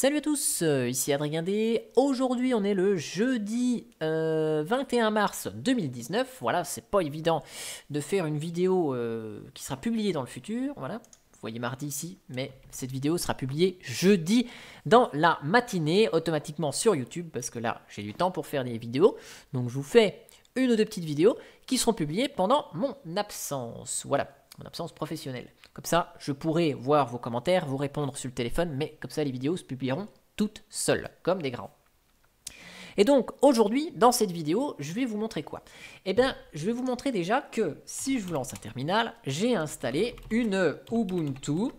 Salut à tous, euh, ici Adrien D. Aujourd'hui, on est le jeudi 21 euh, mars 2019. Voilà, c'est pas évident de faire une vidéo euh, qui sera publiée dans le futur. Voilà, vous voyez mardi ici, mais cette vidéo sera publiée jeudi dans la matinée, automatiquement sur YouTube, parce que là, j'ai du temps pour faire des vidéos. Donc, je vous fais une ou deux petites vidéos qui seront publiées pendant mon absence. Voilà mon absence professionnelle. Comme ça, je pourrai voir vos commentaires, vous répondre sur le téléphone, mais comme ça, les vidéos se publieront toutes seules, comme des grands. Et donc aujourd'hui, dans cette vidéo, je vais vous montrer quoi Eh bien, je vais vous montrer déjà que si je vous lance un terminal, j'ai installé une Ubuntu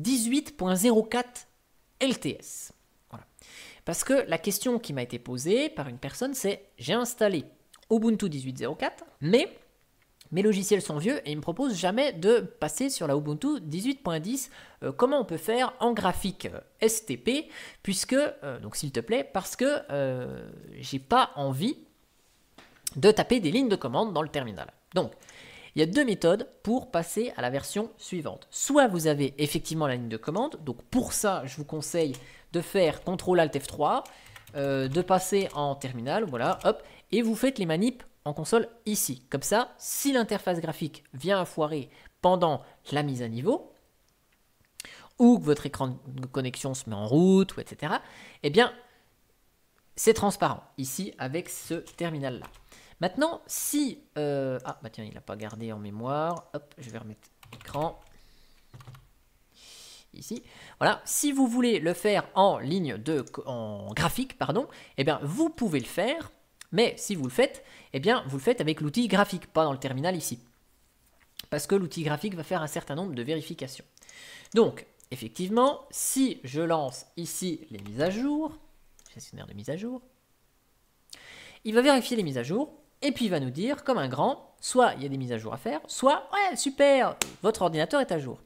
18.04 LTS. Voilà. Parce que la question qui m'a été posée par une personne, c'est j'ai installé Ubuntu 18.04, mais mes logiciels sont vieux et ils me proposent jamais de passer sur la Ubuntu 18.10. Euh, comment on peut faire en graphique euh, STP Puisque, euh, donc s'il te plaît, parce que je j'ai pas envie de taper des lignes de commande dans le terminal. Donc, il y a deux méthodes pour passer à la version suivante. Soit vous avez effectivement la ligne de commande, donc pour ça, je vous conseille de faire CTRL ALT F3, de passer en terminal, voilà, hop, et vous faites les manips console ici. Comme ça, si l'interface graphique vient à foirer pendant la mise à niveau, ou que votre écran de connexion se met en route, ou etc., eh bien, c'est transparent ici avec ce terminal-là. Maintenant, si... Euh, ah, bah tiens, il n'a pas gardé en mémoire. Hop, je vais remettre l'écran. Ici. Voilà, si vous voulez le faire en ligne de... en graphique, pardon, eh bien, vous pouvez le faire mais si vous le faites, eh bien, vous le faites avec l'outil graphique, pas dans le terminal ici. Parce que l'outil graphique va faire un certain nombre de vérifications. Donc, effectivement, si je lance ici les mises à jour, gestionnaire de mise à jour, il va vérifier les mises à jour, et puis il va nous dire, comme un grand, soit il y a des mises à jour à faire, soit, ouais, super, votre ordinateur est à jour.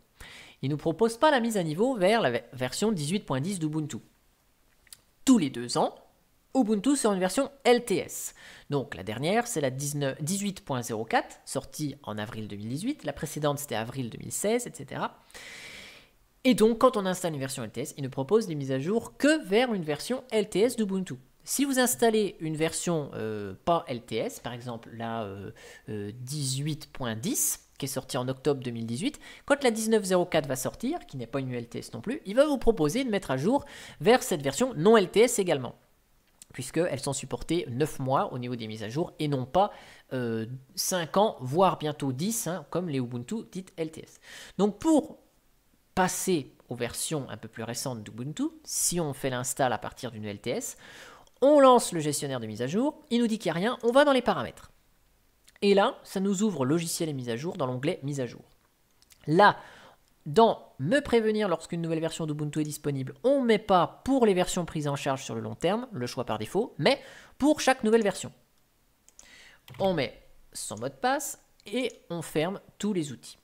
Il ne nous propose pas la mise à niveau vers la version 18.10 d'Ubuntu. Tous les deux ans, Ubuntu sur une version LTS. Donc la dernière, c'est la 18.04, sortie en avril 2018. La précédente, c'était avril 2016, etc. Et donc, quand on installe une version LTS, il ne propose des mises à jour que vers une version LTS d'Ubuntu. Si vous installez une version euh, pas LTS, par exemple la 18.10, euh, euh, qui est sortie en octobre 2018, quand la 19.04 va sortir, qui n'est pas une LTS non plus, il va vous proposer de mettre à jour vers cette version non LTS également puisqu'elles sont supportées 9 mois au niveau des mises à jour et non pas 5 euh, ans, voire bientôt 10, hein, comme les Ubuntu dites LTS. Donc pour passer aux versions un peu plus récentes d'Ubuntu, si on fait l'install à partir d'une LTS, on lance le gestionnaire de mise à jour, il nous dit qu'il n'y a rien, on va dans les paramètres. Et là, ça nous ouvre logiciel et mise à jour dans l'onglet mise à jour. Là, dans me prévenir lorsqu'une nouvelle version d'Ubuntu est disponible, on ne met pas pour les versions prises en charge sur le long terme, le choix par défaut, mais pour chaque nouvelle version. On met son mot de passe et on ferme tous les outils.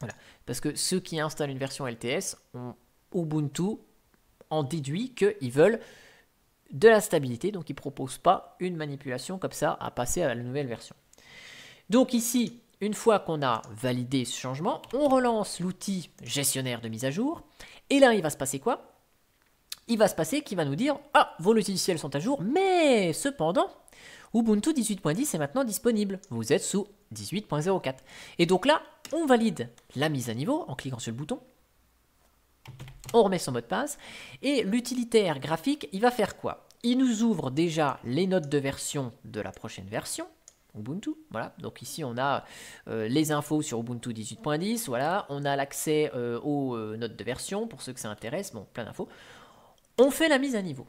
Voilà. Parce que ceux qui installent une version LTS, ont Ubuntu en déduit qu'ils veulent de la stabilité, donc ils ne proposent pas une manipulation comme ça à passer à la nouvelle version. Donc ici, une fois qu'on a validé ce changement, on relance l'outil gestionnaire de mise à jour. Et là, il va se passer quoi Il va se passer qu'il va nous dire Ah, vos logiciels sont à jour, mais cependant, Ubuntu 18.10 est maintenant disponible. Vous êtes sous 18.04. Et donc là, on valide la mise à niveau en cliquant sur le bouton. On remet son mot de passe. Et l'utilitaire graphique, il va faire quoi Il nous ouvre déjà les notes de version de la prochaine version. Ubuntu. Voilà. Donc ici on a euh, les infos sur Ubuntu 18.10. Voilà. On a l'accès euh, aux euh, notes de version pour ceux que ça intéresse. Bon, plein d'infos. On fait la mise à niveau.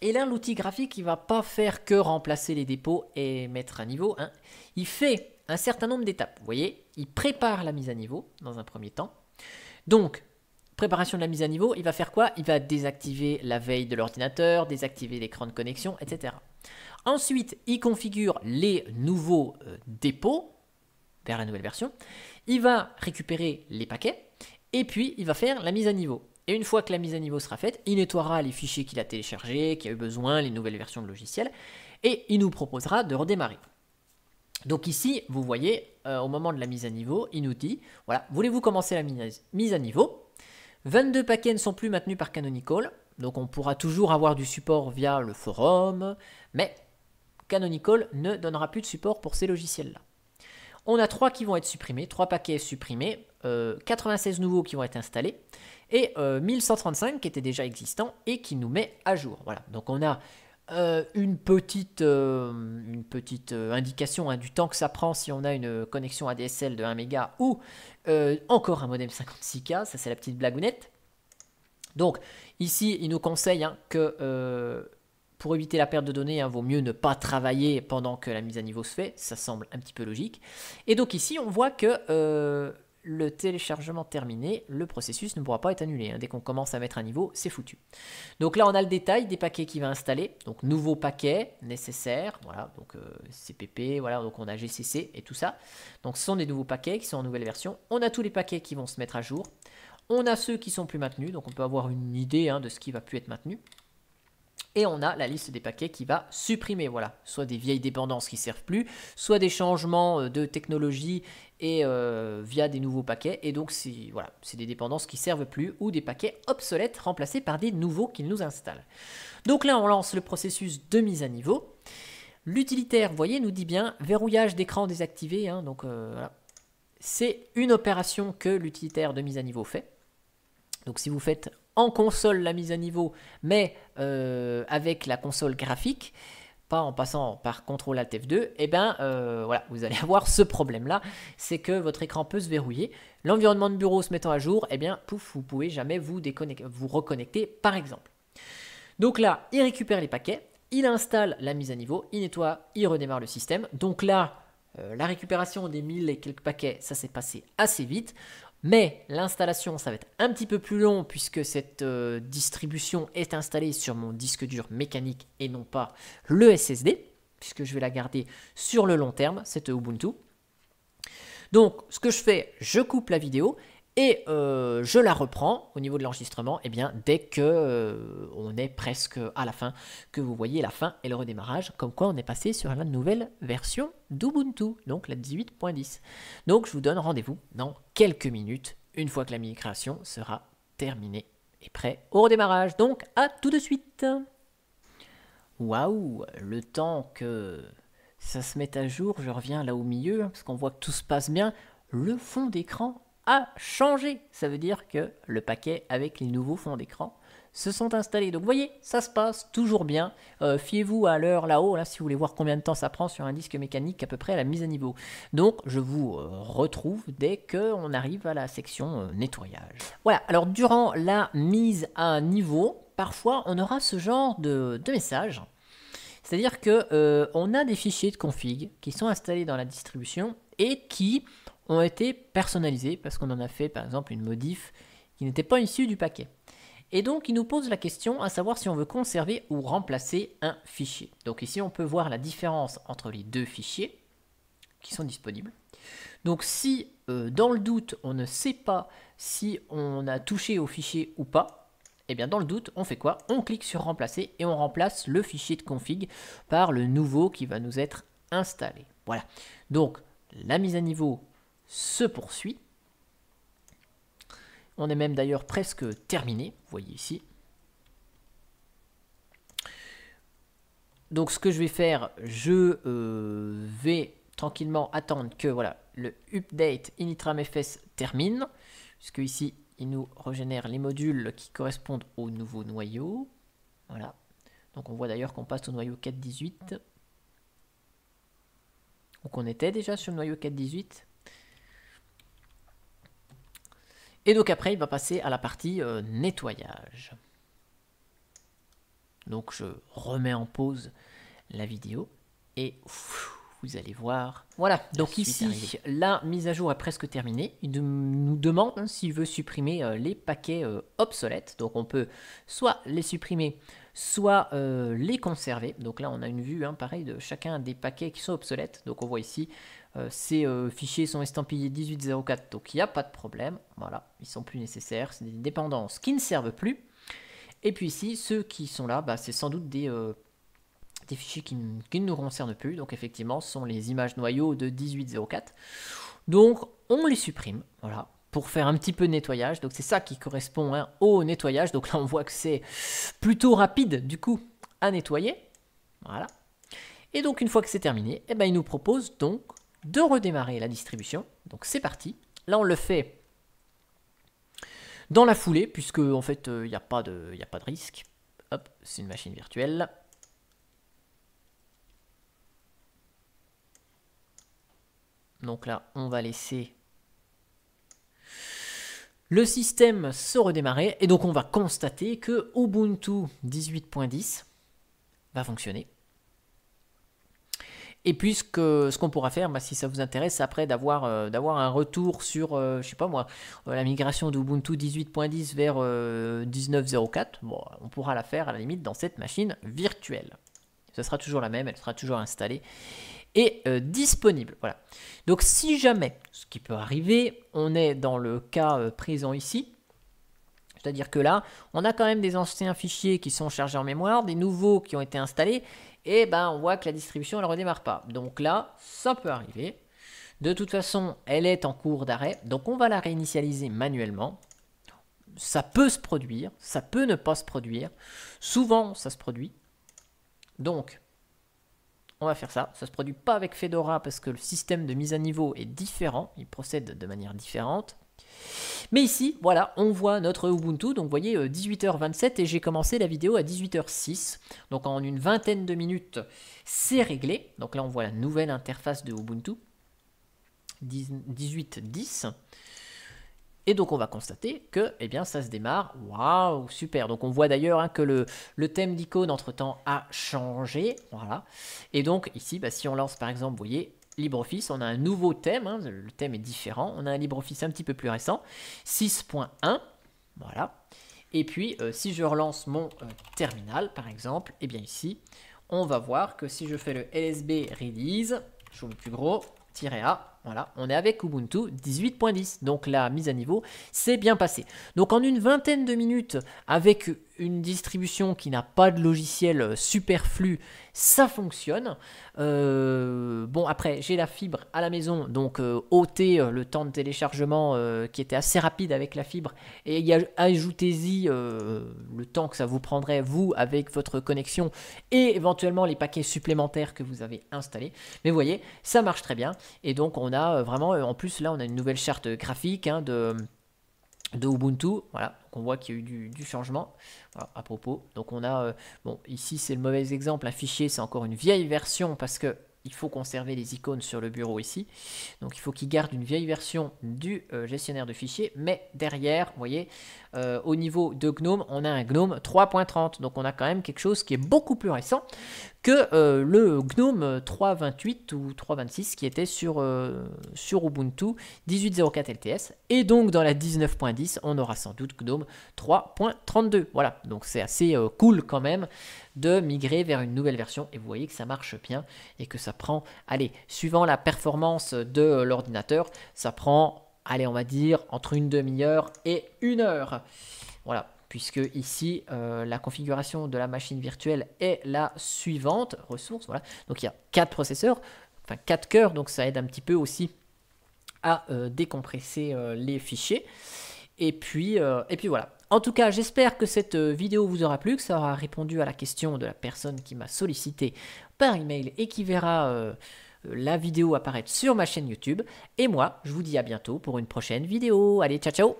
Et là, l'outil graphique, il va pas faire que remplacer les dépôts et mettre à niveau. Hein. Il fait un certain nombre d'étapes. Vous voyez, il prépare la mise à niveau dans un premier temps. Donc, Préparation de la mise à niveau, il va faire quoi Il va désactiver la veille de l'ordinateur, désactiver l'écran de connexion, etc. Ensuite, il configure les nouveaux euh, dépôts vers la nouvelle version. Il va récupérer les paquets et puis il va faire la mise à niveau. Et une fois que la mise à niveau sera faite, il nettoiera les fichiers qu'il a téléchargés, qui a eu besoin, les nouvelles versions de logiciels, et il nous proposera de redémarrer. Donc ici, vous voyez, euh, au moment de la mise à niveau, il nous dit, voilà, voulez-vous commencer la mise à niveau 22 paquets ne sont plus maintenus par Canonical, donc on pourra toujours avoir du support via le forum, mais Canonical ne donnera plus de support pour ces logiciels-là. On a 3 qui vont être supprimés, 3 paquets supprimés, 96 euh, nouveaux qui vont être installés, et 1135 euh, qui étaient déjà existants et qui nous met à jour. Voilà, donc on a euh, une petite, euh, une petite euh, indication hein, du temps que ça prend si on a une connexion ADSL de 1 méga ou encore un modem 56K, ça c'est la petite blagounette. Donc ici, il nous conseille hein, que pour éviter la perte de données, il hein, vaut mieux ne pas travailler pendant que la mise à niveau se fait, ça semble un petit peu logique. Et donc ici, on voit que le téléchargement terminé, le processus ne pourra pas être annulé. Hein. Dès qu'on commence à mettre un niveau, c'est foutu. Donc là, on a le détail des paquets qui va installer. Donc nouveaux paquets nécessaires. voilà, donc euh, CPP, voilà, donc on a GCC et tout ça. Donc ce sont des nouveaux paquets qui sont en nouvelle version. On a tous les paquets qui vont se mettre à jour. On a ceux qui sont plus maintenus, donc on peut avoir une idée hein, de ce qui va plus être maintenu. Et on a la liste des paquets qui va supprimer, voilà, soit des vieilles dépendances qui ne servent plus, soit des changements euh, de technologie et euh, via des nouveaux paquets. Et donc, c'est voilà, des dépendances qui ne servent plus ou des paquets obsolètes remplacés par des nouveaux qu'ils nous installent. Donc là, on lance le processus de mise à niveau. L'utilitaire, vous voyez, nous dit bien verrouillage d'écran désactivé. Hein. donc euh, C'est une opération que l'utilitaire de mise à niveau fait. Donc si vous faites en console la mise à niveau, mais euh, avec la console graphique, pas en passant par CTRL ALT F2, et bien voilà, vous allez avoir ce problème là, c'est que votre écran peut se verrouiller. L'environnement de bureau se mettant à jour, et eh bien pouf, vous pouvez jamais vous, vous reconnecter par exemple. Donc là, il récupère les paquets, il installe la mise à niveau, il nettoie, il redémarre le système. Donc là, euh, la récupération des 1000 et quelques paquets, ça s'est passé assez vite. Mais l'installation, ça va être un petit peu plus long puisque cette euh, distribution est installée sur mon disque dur mécanique et non pas le SSD, puisque je vais la garder sur le long terme, cette Ubuntu. Donc, ce que je fais, je coupe la vidéo et euh, je la reprends au niveau de l'enregistrement, et eh bien dès que euh, on est presque à la fin, que vous voyez la fin et le redémarrage, comme quoi on est passé sur la nouvelle version d'Ubuntu, donc la 18.10. Donc je vous donne rendez-vous dans quelques minutes, une fois que la migration sera terminée et prêt au redémarrage. Donc à tout de suite. Waouh, le temps que ça se mette à jour, je reviens là au milieu, hein, parce qu'on voit que tout se passe bien. Le fond d'écran a changé. Ça veut dire que le paquet avec les nouveaux fonds d'écran se sont installés. Donc vous voyez, ça se passe toujours bien. Euh, fiez-vous à l'heure là-haut, là, si vous voulez voir combien de temps ça prend sur un disque mécanique à peu près à la mise à niveau. Donc je vous euh, retrouve dès qu'on arrive à la section euh, nettoyage. Voilà, alors durant la mise à niveau, parfois on aura ce genre de, de message. C'est-à-dire que on a des fichiers de config qui sont installés dans la distribution et qui ont été personnalisés parce qu'on en a fait par exemple une modif qui n'était pas issue du paquet. Et donc il nous pose la question à savoir si on veut conserver ou remplacer un fichier. Donc ici on peut voir la différence entre les deux fichiers qui sont disponibles. Donc si euh, dans le doute on ne sait pas si on a touché au fichier ou pas, et eh bien dans le doute, on fait quoi On clique sur remplacer et on remplace le fichier de config par le nouveau qui va nous être installé. Voilà. Donc la mise à niveau se poursuit. On est même d'ailleurs presque terminé, vous voyez ici. Donc ce que je vais faire, je euh, vais tranquillement attendre que voilà le update initramfs termine, puisque ici il nous régénère les modules qui correspondent au nouveau noyau. Voilà. Donc on voit d'ailleurs qu'on passe au noyau 4.18. Donc on était déjà sur le noyau 4.18. Et donc après, il va passer à la partie euh, nettoyage. Donc je remets en pause la vidéo et vous allez voir. Voilà, donc ici, la mise à jour est presque terminée. Il nous demande s'il veut supprimer euh, les paquets euh, obsolètes. Donc on peut soit les supprimer, soit les conserver. Donc là, on a une vue, hein, pareil, de chacun des paquets qui sont obsolètes. Donc on voit ici, euh, ces euh, fichiers sont estampillés 1804, donc il n'y a pas de problème. Voilà, ils sont plus nécessaires, c'est des dépendances qui ne servent plus. Et puis ici, ceux qui sont là, bah, c'est sans doute des, euh, fichiers qui, ne nous concernent plus. Donc effectivement, ce sont les images noyaux de 1804. Donc on les supprime, voilà, pour faire un petit peu de nettoyage. Donc c'est ça qui correspond hein, au nettoyage. Donc là, on voit que c'est plutôt rapide, du coup, à nettoyer. Voilà. Et donc une fois que c'est terminé, eh ben, il nous propose donc de redémarrer la distribution. Donc c'est parti. Là, on le fait dans la foulée, puisque en fait, il euh, n'y a, pas de, a pas de risque. Hop, c'est une machine virtuelle. Donc là, on va laisser le système se redémarrer. Et donc, on va constater que Ubuntu 18.10 va fonctionner. Et puis ce qu'on pourra faire, bah, si ça vous intéresse, après d'avoir euh, d'avoir un retour sur, euh, je sais pas moi, euh, la migration d'Ubuntu 18.10 vers 19.04, bon, on pourra la faire à la limite dans cette machine virtuelle. Ce sera toujours la même, elle sera toujours installée et disponible. Voilà. Donc si jamais, ce qui peut arriver, on est dans le cas présent ici, c'est-à-dire que là, on a quand même des anciens fichiers qui sont chargés en mémoire, des nouveaux qui ont été installés, et eh ben on voit que la distribution elle redémarre pas. Donc là, ça peut arriver. De toute façon, elle est en cours d'arrêt, donc on va la réinitialiser manuellement. Ça peut se produire, ça peut ne pas se produire. Souvent, ça se produit. Donc, on va faire ça. Ça ne se produit pas avec Fedora parce que le système de mise à niveau est différent. Il procède de manière différente. Mais ici, voilà, on voit notre Ubuntu. Donc, vous voyez, 18h27 euh, et j'ai commencé la vidéo à 18h06. Donc, en une vingtaine de minutes, c'est réglé. Donc là, on voit la nouvelle interface de Ubuntu. 18h10. Et donc on va constater que eh bien, ça se démarre. Waouh, super. Donc on voit d'ailleurs hein, que le, thème d'icône entre-temps a changé. Voilà. Et donc ici, bah, si on lance par exemple, vous voyez, LibreOffice, on a un nouveau thème, hein, le thème est différent, on a un LibreOffice un petit peu plus récent, 6.1, voilà. Et puis, euh, si je relance mon euh, terminal, par exemple, et eh bien ici, on va voir que si je fais le lsb release, je vous le plus gros, -a, voilà, on est avec Ubuntu 18.10, donc la mise à niveau s'est bien passée. Donc en une vingtaine de minutes, avec une distribution qui n'a pas de logiciel superflu, ça fonctionne. Euh, bon, après, j'ai la fibre à la maison, donc ôtez euh, euh, le temps de téléchargement qui était assez rapide avec la fibre, et ajoutez-y le temps que ça vous prendrait, vous, avec votre connexion, et éventuellement les paquets supplémentaires que vous avez installés. Mais vous voyez, ça marche très bien, et donc on on euh, vraiment, euh, en plus là on a une nouvelle charte graphique hein, de, de Ubuntu, voilà, donc on voit qu'il y a eu du, changement à propos. Donc on a, euh, bon ici c'est le mauvais exemple, un fichier c'est encore une vieille version parce que il faut conserver les icônes sur le bureau ici. Donc il faut qu'il garde une vieille version du gestionnaire de fichiers. Mais derrière, vous voyez, au niveau de GNOME, on a un GNOME 3.30. Donc on a quand même quelque chose qui est beaucoup plus récent que euh, le GNOME 3.28 ou 3.26 qui était sur, euh, sur Ubuntu 18.04 LTS. Et donc dans la 19.10, on aura sans doute GNOME 3.32. Voilà, donc c'est assez euh, cool quand même de migrer vers une nouvelle version. Et vous voyez que ça marche bien et que ça prend, allez, suivant la performance de l'ordinateur, ça prend, allez, on va dire, entre une demi-heure et une heure. Voilà, puisque ici euh, la configuration de la machine virtuelle est la suivante, ressources, voilà. Donc il y a quatre processeurs, enfin quatre cœurs, donc ça aide un petit peu aussi à euh, décompresser euh, les fichiers. Et puis, et puis voilà. En tout cas, j'espère que cette vidéo vous aura plu, que ça aura répondu à la question de la personne qui m'a sollicité par email et qui verra la vidéo apparaître sur ma chaîne YouTube. Et moi, je vous dis à bientôt pour une prochaine vidéo. Allez, ciao ciao